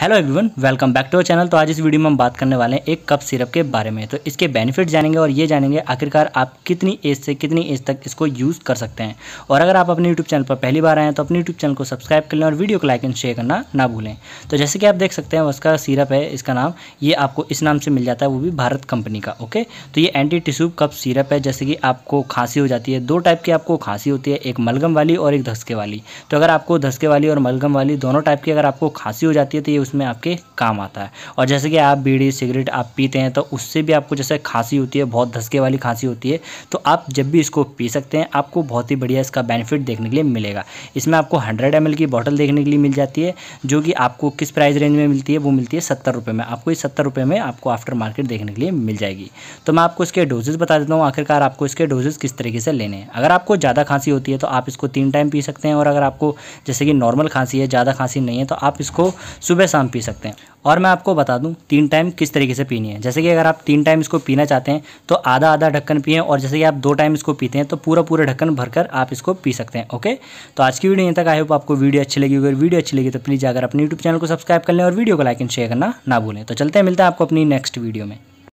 hello everyone welcome back to our channel तो आज इस वीडियो में हम बात करने वाले हैं एक कप सिरप के बारे में तो इसके बेनिफिट जानेंगे और ये जानेंगे आखिरकार आप कितनी एज से कितनी एज तक इसको यूज़ कर सकते हैं और अगर आप अपने यूट्यूब चैनल पर पहली बार आए हैं तो अपने यूट्यूब चैनल को सब्सक्राइब कर लें और वीडियो को लाइक एंड शेयर करना ना भूलें तो जैसे कि आप देख सकते हैं उसका सीरप है इसका नाम ये आपको इस नाम से मिल जाता है वो भी भारत कंपनी का ओके तो ये एंटी टिश्यू कप सीरप है जैसे कि आपको खांसी हो जाती है दो टाइप की आपको खांसी होती है एक मलगम वाली और एक धसके वाली तो अगर आपको धसके वाली और मलगम वाली दोनों टाइप की अगर आपको खांसी हो जाती है तो ये उसमें आपके काम आता है और जैसे कि आप बीड़ी सिगरेट आप पीते हैं तो उससे भी आपको जैसे खांसी होती है बहुत धसके वाली खांसी होती है तो आप जब भी इसको पी सकते हैं आपको बहुत ही बढ़िया इसका बेनिफिट देखने के लिए मिलेगा इसमें आपको हंड्रेड एम की बॉटल देखने के लिए मिल जाती है जो कि आपको किस प्राइस रेंज में मिलती है वो मिलती है सत्तर रुपये में आपको इस सत्तर रुपये में आपको आफ्टर मार्केट देखने के लिए मिल जाएगी तो मैं आपको इसके डोजेज़ बता देता हूँ आखिरकार आपको इसके डोजेज़ किस तरीके से लेने हैं अगर आपको ज़्यादा खांसी होती है तो आप इसको तीन टाइम पी सकते हैं और अगर आपको जैसे कि नॉर्मल खांसी है ज़्यादा खांसी नहीं है तो आप इसको सुबह शाम शाम पी सकते हैं और मैं आपको बता दूं तीन टाइम किस तरीके से पीनी है जैसे कि अगर आप तीन टाइम इसको पीना चाहते हैं तो आधा आधा ढक्कन पिए और जैसे कि आप दो टाइम इसको पीते हैं तो पूरा पूरा ढक्कन भरकर आप इसको पी सकते हैं ओके तो आज की वीडियो यहीं तक आई होप आपको वीडियो अच्छी लगी अगर वीडियो अच्छी लगी तो प्लीज़ अगर अपने यूट्यूब चैनल को सब्सक्राइब कर लें और वीडियो को लाइक एंड शेयर करना ना भूलें तो चलते हैं मिलते हैं आपको अपनी नेक्स्ट वीडियो में